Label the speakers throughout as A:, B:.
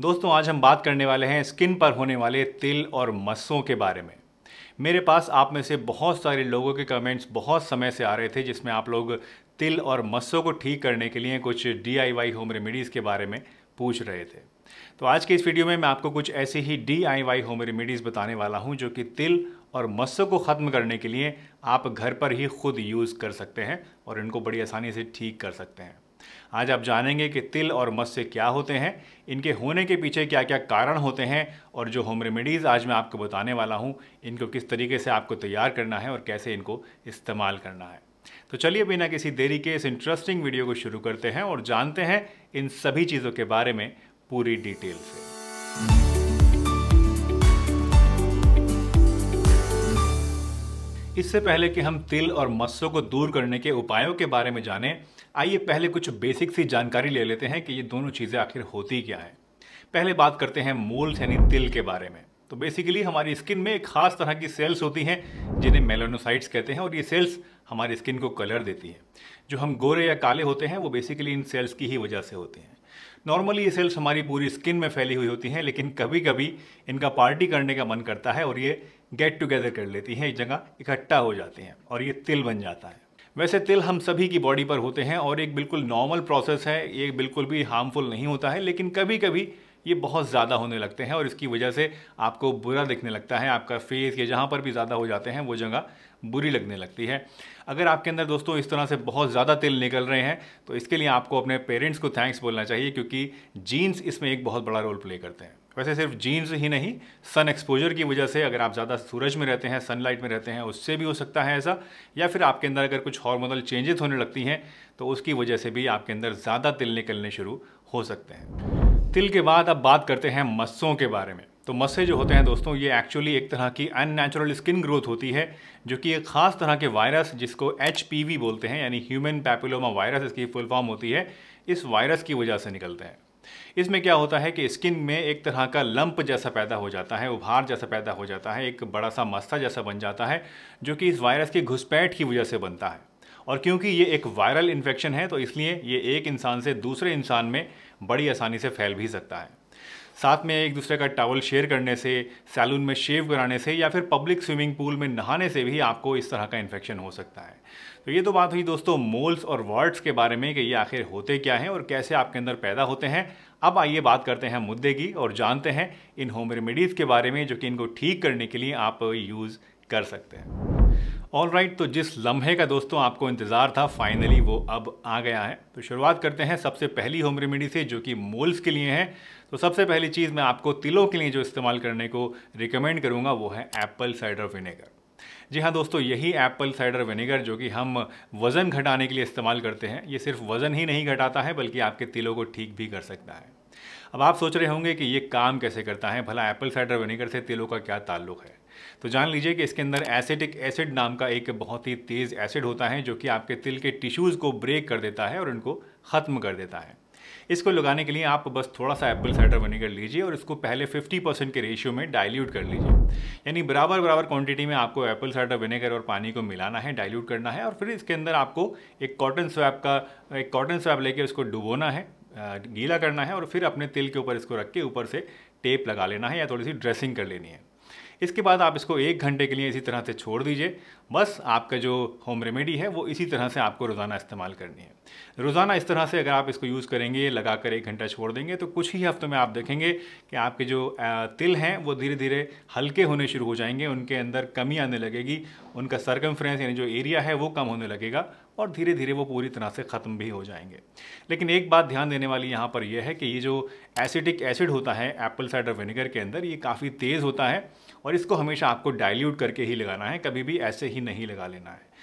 A: दोस्तों आज हम बात करने वाले हैं स्किन पर होने वाले तिल और मस्सों के बारे में मेरे पास आप में से बहुत सारे लोगों के कमेंट्स बहुत समय से आ रहे थे जिसमें आप लोग तिल और मस्सों को ठीक करने के लिए कुछ डी होम रेमेडीज़ के बारे में पूछ रहे थे तो आज के इस वीडियो में मैं आपको कुछ ऐसी ही डी होम रेमेडीज़ बताने वाला हूँ जो कि तिल और मस्सों को ख़त्म करने के लिए आप घर पर ही खुद यूज़ कर सकते हैं और इनको बड़ी आसानी से ठीक कर सकते हैं आज आप जानेंगे कि तिल और मत्स्य क्या होते हैं इनके होने के पीछे क्या क्या कारण होते हैं और जो होम रेमेडीज़ आज मैं आपको बताने वाला हूँ इनको किस तरीके से आपको तैयार करना है और कैसे इनको इस्तेमाल करना है तो चलिए बिना किसी देरी के इस इंटरेस्टिंग वीडियो को शुरू करते हैं और जानते हैं इन सभी चीज़ों के बारे में पूरी डिटेल से इससे पहले कि हम तिल और मस्सों को दूर करने के उपायों के बारे में जानें आइए पहले कुछ बेसिक सी जानकारी ले लेते हैं कि ये दोनों चीज़ें आखिर होती क्या है पहले बात करते हैं मूल यानी तिल के बारे में तो बेसिकली हमारी स्किन में एक खास तरह की सेल्स होती हैं जिन्हें मेलोनोसाइट्स कहते हैं और ये सेल्स हमारी स्किन को कलर देती हैं जो हम गोरे या काले होते हैं वो बेसिकली इन सेल्स की ही वजह से होते हैं नॉर्मली ये सेल्स हमारी पूरी स्किन में फैली हुई होती हैं लेकिन कभी कभी इनका पार्टी करने का मन करता है और ये गेट टुगेदर कर लेती हैं एक जगह इकट्ठा हो जाते हैं और ये तिल बन जाता है वैसे तिल हम सभी की बॉडी पर होते हैं और एक बिल्कुल नॉर्मल प्रोसेस है ये बिल्कुल भी हार्मफुल नहीं होता है लेकिन कभी कभी ये बहुत ज़्यादा होने लगते हैं और इसकी वजह से आपको बुरा दिखने लगता है आपका फेस या जहाँ पर भी ज़्यादा हो जाते हैं वो जगह बुरी लगने लगती है अगर आपके अंदर दोस्तों इस तरह से बहुत ज़्यादा तेल निकल रहे हैं तो इसके लिए आपको अपने पेरेंट्स को थैंक्स बोलना चाहिए क्योंकि जीन्स इसमें एक बहुत बड़ा रोल प्ले करते हैं वैसे सिर्फ जीन्स ही नहीं सन एक्सपोजर की वजह से अगर आप ज़्यादा सूरज में रहते हैं सनलाइट में रहते हैं उससे भी हो सकता है ऐसा या फिर आपके अंदर अगर कुछ हॉर्मोनल चेंजेस होने लगती हैं तो उसकी वजह से भी आपके अंदर ज़्यादा तिल निकलने शुरू हो सकते हैं तिल के बाद अब बात करते हैं मस्सों के बारे में तो मस्से जो होते हैं दोस्तों ये एक्चुअली एक तरह की अननेचुरल स्किन ग्रोथ होती है जो कि एक ख़ास तरह के वायरस जिसको एच बोलते हैं यानी ह्यूमन पैपिलोमा वायरस इसकी फुल फॉर्म होती है इस वायरस की वजह से निकलते हैं इसमें क्या होता है कि स्किन में एक तरह का लंप जैसा पैदा हो जाता है उभार जैसा पैदा हो जाता है एक बड़ा सा मस्ता जैसा बन जाता है जो कि इस वायरस की घुसपैठ की वजह से बनता है और क्योंकि ये एक वायरल इन्फेक्शन है तो इसलिए ये एक इंसान से दूसरे इंसान में बड़ी आसानी से फैल भी सकता है साथ में एक दूसरे का टॉवल शेयर करने से सैलून में शेव कराने से या फिर पब्लिक स्विमिंग पूल में नहाने से भी आपको इस तरह का इन्फेक्शन हो सकता है तो ये तो बात हुई दोस्तों मोल्स और वर्ड्स के बारे में कि ये आखिर होते क्या हैं और कैसे आपके अंदर पैदा होते हैं अब आइए बात करते हैं मुद्दे की और जानते हैं इन होम रेमेडीज़ के बारे में जो कि इनको ठीक करने के लिए आप यूज़ कर सकते हैं ऑल राइट right, तो जिस लम्हे का दोस्तों आपको इंतज़ार था फाइनली वो अब आ गया है तो शुरुआत करते हैं सबसे पहली होम रेमेडी से जो कि मोल्स के लिए हैं तो सबसे पहली चीज़ मैं आपको तिलों के लिए जो इस्तेमाल करने को रिकमेंड करूँगा वो है एप्पल साइडर विनेगर जी हाँ दोस्तों यही एप्पल साइडर विनेगर जो कि हम वज़न घटाने के लिए इस्तेमाल करते हैं ये सिर्फ वज़न ही नहीं घटाता है बल्कि आपके तिलों को ठीक भी कर सकता है अब आप सोच रहे होंगे कि ये काम कैसे करता है भला एप्पल साइडर विनेगर से तिलों का क्या ताल्लुक है तो जान लीजिए कि इसके अंदर एसिटिक एसिड नाम का एक बहुत ही तेज़ एसिड होता है जो कि आपके तिल के टिश्यूज़ को ब्रेक कर देता है और उनको ख़त्म कर देता है इसको लगाने के लिए आप बस थोड़ा सा एप्पल साइडर विनेगर लीजिए और इसको पहले 50 परसेंट के रेशियो में डाइल्यूट कर लीजिए यानी बराबर बराबर क्वांटिटी में आपको एप्पल साइडर विनेगर और पानी को मिलाना है डाइल्यूट करना है और फिर इसके अंदर आपको एक कॉटन स्वैप का एक कॉटन स्वैप लेके उसको डुबोना है गीला करना है और फिर अपने तिल के ऊपर इसको रख के ऊपर से टेप लगा लेना है या थोड़ी सी ड्रेसिंग कर लेनी है इसके बाद आप इसको एक घंटे के लिए इसी तरह से छोड़ दीजिए बस आपका जो होम रेमेडी है वो इसी तरह से आपको रोज़ाना इस्तेमाल करनी है रोज़ाना इस तरह से अगर आप इसको यूज़ करेंगे लगा कर एक घंटा छोड़ देंगे तो कुछ ही हफ्तों में आप देखेंगे कि आपके जो तिल हैं वो धीरे धीरे हल्के होने शुरू हो जाएंगे उनके अंदर कमी आने लगेगी उनका सरकमफ्रेंस यानी जो एरिया है वो कम होने लगेगा और धीरे धीरे वो पूरी तरह से ख़त्म भी हो जाएंगे लेकिन एक बात ध्यान देने वाली यहाँ पर यह है कि ये जो एसिटिक एसिड होता है एप्पल साइडर विनेगर के अंदर ये काफ़ी तेज़ होता है और इसको हमेशा आपको डाइल्यूट करके ही लगाना है कभी भी ऐसे ही नहीं लगा लेना है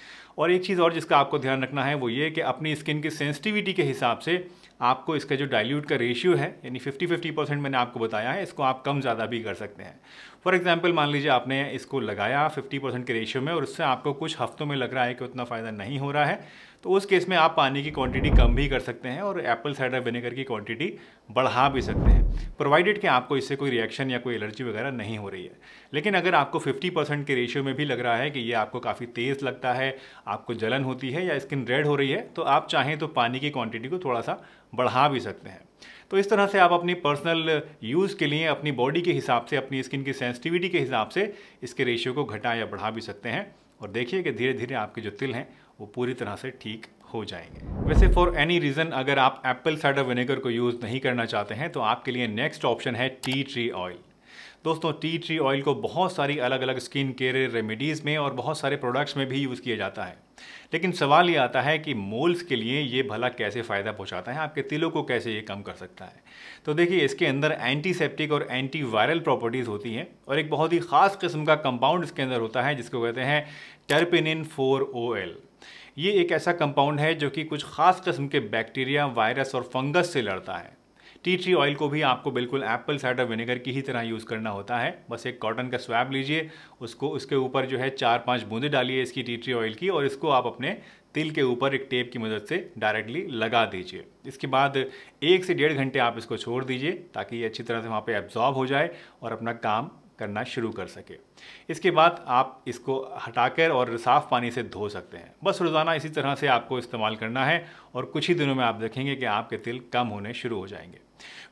A: और एक चीज़ और जिसका आपको ध्यान रखना है वो ये कि अपनी स्किन की सेंसिटिविटी के हिसाब से आपको इसका जो डाइल्यूट का रेशियो है यानी 50 50 परसेंट मैंने आपको बताया है इसको आप कम ज़्यादा भी कर सकते हैं फॉर एग्जाम्पल मान लीजिए आपने इसको लगाया 50 परसेंट के रेशियो में और उससे आपको कुछ हफ्तों में लग रहा है कि उतना फ़ायदा नहीं हो रहा है तो उस केस में आप पानी की क्वांटिटी कम भी कर सकते हैं और एप्पल साइडर विनेगर की क्वांटिटी बढ़ा भी सकते हैं प्रोवाइडेड कि आपको इससे कोई रिएक्शन या कोई एलर्जी वगैरह नहीं हो रही है लेकिन अगर आपको 50 परसेंट के रेशियो में भी लग रहा है कि ये आपको काफ़ी तेज़ लगता है आपको जलन होती है या स्किन रेड हो रही है तो आप चाहें तो पानी की क्वांटिटी को थोड़ा सा बढ़ा भी सकते हैं तो इस तरह से आप अपनी पर्सनल यूज़ के लिए अपनी बॉडी के हिसाब से अपनी स्किन की सेंसिटिविटी के हिसाब से इसके रेशियो को घटा या बढ़ा भी सकते हैं और देखिए कि धीरे धीरे आपके जो तिल हैं वो पूरी तरह से ठीक हो जाएंगे वैसे फॉर एनी रीज़न अगर आप एप्पल साइडर विनेगर को यूज़ नहीं करना चाहते हैं तो आपके लिए नेक्स्ट ऑप्शन है टी ट्री ऑयल दोस्तों टी ट्री ऑयल को बहुत सारी अलग अलग स्किन केयर रेमेडीज़ में और बहुत सारे प्रोडक्ट्स में भी यूज़ किया जाता है लेकिन सवाल ये आता है कि मोल्स के लिए ये भला कैसे फ़ायदा पहुंचाता है आपके तिलों को कैसे ये कम कर सकता है तो देखिए इसके अंदर एंटीसेप्टिक और एंटी वायरल प्रॉपर्टीज़ होती हैं और एक बहुत ही ख़ास किस्म का कंपाउंड इसके अंदर होता है जिसको कहते हैं टर्पिनिन फोर ओ एल ये एक ऐसा कंपाउंड है जो कि कुछ ख़ास कस्म के बैक्टीरिया वायरस और फंगस से लड़ता है टी ट्री ऑयल को भी आपको बिल्कुल एप्पल साइडर विनेगर की ही तरह यूज़ करना होता है बस एक कॉटन का स्वैब लीजिए उसको उसके ऊपर जो है चार पांच बूंदे डालिए इसकी टी ट्री ऑयल की और इसको आप अपने तिल के ऊपर एक टेप की मदद से डायरेक्टली लगा दीजिए इसके बाद एक से डेढ़ घंटे आप इसको छोड़ दीजिए ताकि ये अच्छी तरह से वहाँ पर एब्जॉर्ब हो जाए और अपना काम करना शुरू कर सके इसके बाद आप इसको हटाकर और साफ़ पानी से धो सकते हैं बस रोज़ाना इसी तरह से आपको इस्तेमाल करना है और कुछ ही दिनों में आप देखेंगे कि आपके तिल कम होने शुरू हो जाएंगे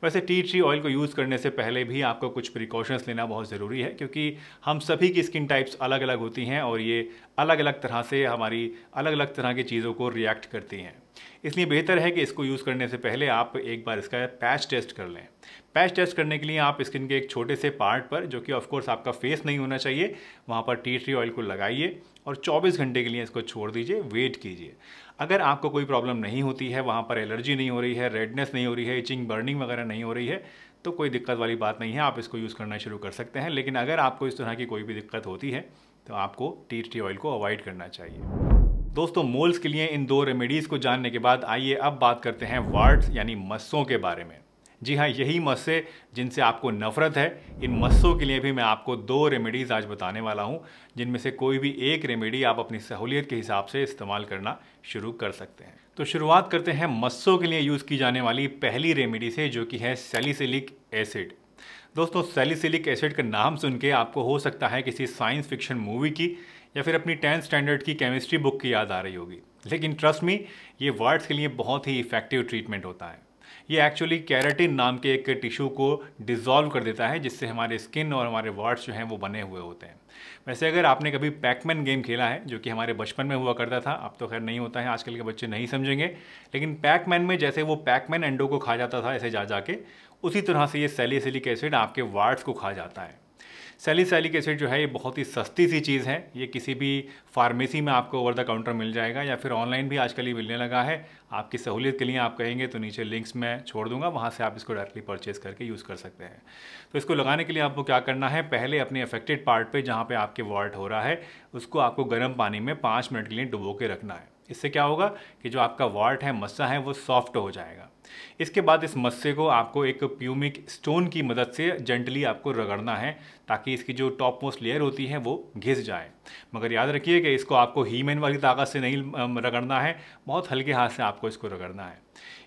A: वैसे टी ट्री ऑयल को यूज़ करने से पहले भी आपको कुछ प्रिकॉशंस लेना बहुत ज़रूरी है क्योंकि हम सभी की स्किन टाइप्स अलग अलग होती हैं और ये अलग अलग तरह से हमारी अलग अलग तरह की चीज़ों को रिएक्ट करती हैं इसलिए बेहतर है कि इसको यूज़ करने से पहले आप एक बार इसका पैच टेस्ट कर लें पैच टेस्ट करने के लिए आप स्किन के एक छोटे से पार्ट पर जो कि ऑफकोर्स आपका फेस नहीं होना चाहिए वहाँ पर टी ट्री ऑयल को लगाइए और 24 घंटे के लिए इसको छोड़ दीजिए वेट कीजिए अगर आपको कोई प्रॉब्लम नहीं होती है वहाँ पर एलर्जी नहीं हो रही है रेडनेस नहीं हो रही है इचिंग बर्निंग वगैरह नहीं हो रही है तो कोई दिक्कत वाली बात नहीं है आप इसको यूज़ करना शुरू कर सकते हैं लेकिन अगर आपको इस तरह की कोई भी दिक्कत होती है तो आपको टी ट्री ऑयल को अवॉइड करना चाहिए दोस्तों मोल्स के लिए इन दो रेमेडीज़ को जानने के बाद आइए अब बात करते हैं वार्ड्स यानी मस्सों के बारे में जी हाँ यही मस्से जिनसे आपको नफरत है इन मस्सों के लिए भी मैं आपको दो रेमेडीज़ आज बताने वाला हूँ जिनमें से कोई भी एक रेमेडी आप अपनी सहूलियत के हिसाब से इस्तेमाल करना शुरू कर सकते हैं तो शुरुआत करते हैं मस्सों के लिए यूज़ की जाने वाली पहली रेमेडी से जो कि है सेलिसिलिक एसिड दोस्तों सेलिसिलिक एसिड का नाम सुन के आपको हो सकता है किसी साइंस फिक्शन मूवी की या फिर अपनी टेंथ स्टैंडर्ड की केमिस्ट्री बुक की याद आ रही होगी लेकिन ट्रस्ट में ये वर्ड्स के लिए बहुत ही इफेक्टिव ट्रीटमेंट होता है ये एक्चुअली कैरेटिन नाम के एक टिश्यू को डिज़ोल्व कर देता है जिससे हमारे स्किन और हमारे वार्ड्स जो हैं वो बने हुए होते हैं वैसे अगर आपने कभी पैकमैन गेम खेला है जो कि हमारे बचपन में हुआ करता था अब तो खैर नहीं होता है आजकल के बच्चे नहीं समझेंगे लेकिन पैकमैन में जैसे वो पैकमैन एंडो को खा जाता था ऐसे जा जाके उसी तरह से ये सेलिसिलिक एसिड आपके वार्ड्स को खा जाता है सेलिसैलिक एसिड जो है ये बहुत ही सस्ती सी चीज़ है ये किसी भी फार्मेसी में आपको ओवर द काउंटर मिल जाएगा या फिर ऑनलाइन भी आजकल ये मिलने लगा है आपकी सहूलियत के लिए आप कहेंगे तो नीचे लिंक्स मैं छोड़ दूंगा वहाँ से आप इसको डायरेक्टली परचेज करके यूज़ कर सकते हैं तो इसको लगाने के लिए आपको क्या करना है पहले अपने अफेक्टेड पार्ट पर जहाँ पर आपके वॉल्ट हो रहा है उसको आपको गर्म पानी में पाँच मिनट के लिए डुबो के रखना है इससे क्या होगा कि जो आपका वार्ट है मस्सा है वो सॉफ्ट हो जाएगा इसके बाद इस मस्से को आपको एक प्यूमिक स्टोन की मदद से जेंटली आपको रगड़ना है ताकि इसकी जो टॉप मोस्ट लेयर होती है वो घिस जाए मगर याद रखिए कि इसको आपको हीमेन वाली ताकत से नहीं रगड़ना है बहुत हल्के हाथ से आपको इसको रगड़ना है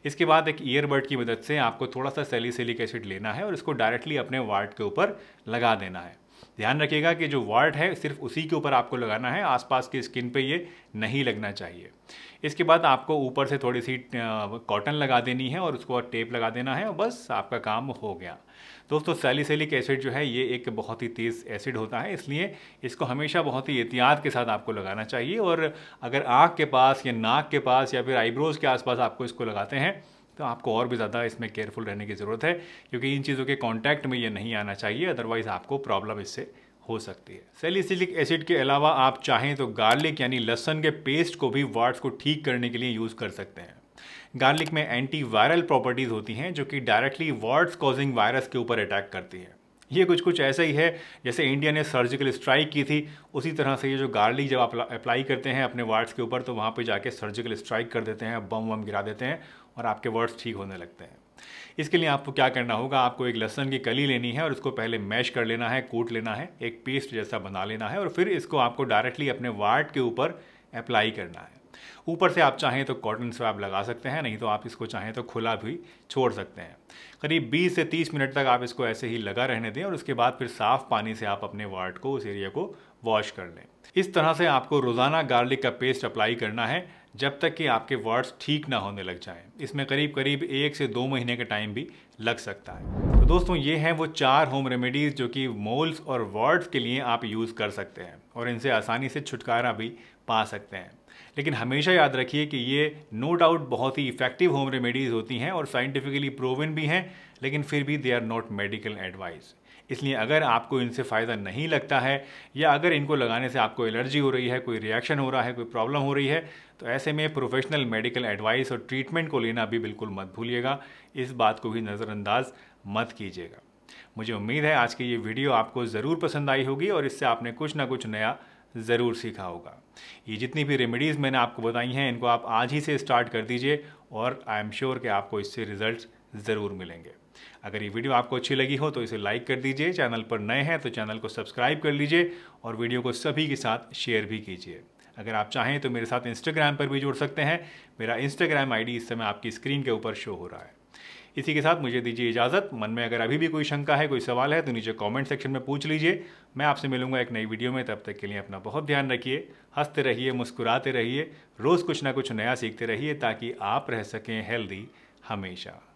A: इसके बाद एक ईयरबड की मदद से आपको थोड़ा सा सेलिसिलिक एसिड लेना है और इसको डायरेक्टली अपने वार्ड के ऊपर लगा देना है ध्यान रखिएगा कि जो वार्ट है सिर्फ उसी के ऊपर आपको लगाना है आसपास की स्किन पे ये नहीं लगना चाहिए इसके बाद आपको ऊपर से थोड़ी सी कॉटन लगा देनी है और उसको टेप लगा देना है और बस आपका काम हो गया दोस्तों सैलिसिलिक एसिड जो है ये एक बहुत ही तेज़ एसिड होता है इसलिए इसको हमेशा बहुत ही एहतियात के साथ आपको लगाना चाहिए और अगर आँख के पास या नाक के पास या फिर आईब्रोज़ के आसपास आपको इसको लगाते हैं तो आपको और भी ज़्यादा इसमें केयरफुल रहने की ज़रूरत है क्योंकि इन चीज़ों के कॉन्टैक्ट में ये नहीं आना चाहिए अदरवाइज़ आपको प्रॉब्लम इससे हो सकती है सेलिसिलिक एसिड के अलावा आप चाहें तो गार्लिक यानी लहसन के पेस्ट को भी वार्ड्स को ठीक करने के लिए यूज़ कर सकते हैं गार्लिक में एंटी वायरल प्रॉपर्टीज़ होती हैं जो कि डायरेक्टली वार्ड्स कॉजिंग वायरस के ऊपर अटैक करती है ये कुछ कुछ ऐसा ही है जैसे इंडिया ने सर्जिकल स्ट्राइक की थी उसी तरह से ये जो गार्लिक जब आप अप्लाई करते हैं अपने वार्ड्स के ऊपर तो वहाँ पर जाके सर्जिकल स्ट्राइक कर देते हैं बम वम गिरा देते हैं और आपके वर्ड्स ठीक होने लगते हैं इसके लिए आपको क्या करना होगा आपको एक लहसन की कली लेनी है और उसको पहले मैश कर लेना है कूट लेना है एक पेस्ट जैसा बना लेना है और फिर इसको आपको डायरेक्टली अपने वार्ड के ऊपर अप्लाई करना है ऊपर से आप चाहें तो कॉटन स्वैब लगा सकते हैं नहीं तो आप इसको चाहें तो खुला भी छोड़ सकते हैं करीब 20 से 30 मिनट तक आप इसको ऐसे ही लगा रहने दें और उसके बाद फिर साफ़ पानी से आप अपने वार्ड को उस एरिया को वॉश कर लें इस तरह से आपको रोज़ाना गार्लिक का पेस्ट अप्लाई करना है जब तक कि आपके वर्ड्स ठीक ना होने लग जाएं इसमें करीब करीब एक से दो महीने का टाइम भी लग सकता है तो दोस्तों ये हैं वो चार होम रेमेडीज़ जो कि मोल्स और वर्ड्स के लिए आप यूज़ कर सकते हैं और इनसे आसानी से छुटकारा भी पा सकते हैं लेकिन हमेशा याद रखिए कि ये नो डाउट बहुत ही इफ़ेक्टिव होम रेमेडीज़ होती हैं और साइंटिफिकली प्रूवन भी हैं लेकिन फिर भी they are not medical advice इसलिए अगर आपको इनसे फ़ायदा नहीं लगता है या अगर इनको लगाने से आपको एलर्जी हो रही है कोई रिएक्शन हो रहा है कोई प्रॉब्लम हो रही है तो ऐसे में प्रोफेशनल मेडिकल एडवाइस और ट्रीटमेंट को लेना भी बिल्कुल मत भूलिएगा इस बात को भी नज़रअंदाज मत कीजिएगा मुझे उम्मीद है आज की ये वीडियो आपको ज़रूर पसंद आई होगी और इससे आपने कुछ ना कुछ नया ज़रूर सीखा होगा ये जितनी भी रेमेडीज़ मैंने आपको बताई हैं इनको आप आज ही से स्टार्ट कर दीजिए और आई एम श्योर कि आपको इससे रिज़ल्ट ज़रूर मिलेंगे अगर ये वीडियो आपको अच्छी लगी हो तो इसे लाइक कर दीजिए चैनल पर नए हैं तो चैनल को सब्सक्राइब कर लीजिए और वीडियो को सभी के साथ शेयर भी कीजिए अगर आप चाहें तो मेरे साथ इंस्टाग्राम पर भी जुड़ सकते हैं मेरा इंस्टाग्राम आईडी इस समय आपकी स्क्रीन के ऊपर शो हो रहा है इसी के साथ मुझे दीजिए इजाज़त मन में अगर अभी भी कोई शंका है कोई सवाल है तो नीचे कमेंट सेक्शन में पूछ लीजिए मैं आपसे मिलूंगा एक नई वीडियो में तब तक के लिए अपना बहुत ध्यान रखिए हंसते रहिए मुस्कुराते रहिए रोज़ कुछ ना कुछ नया सीखते रहिए ताकि आप रह सकें हेल्दी हमेशा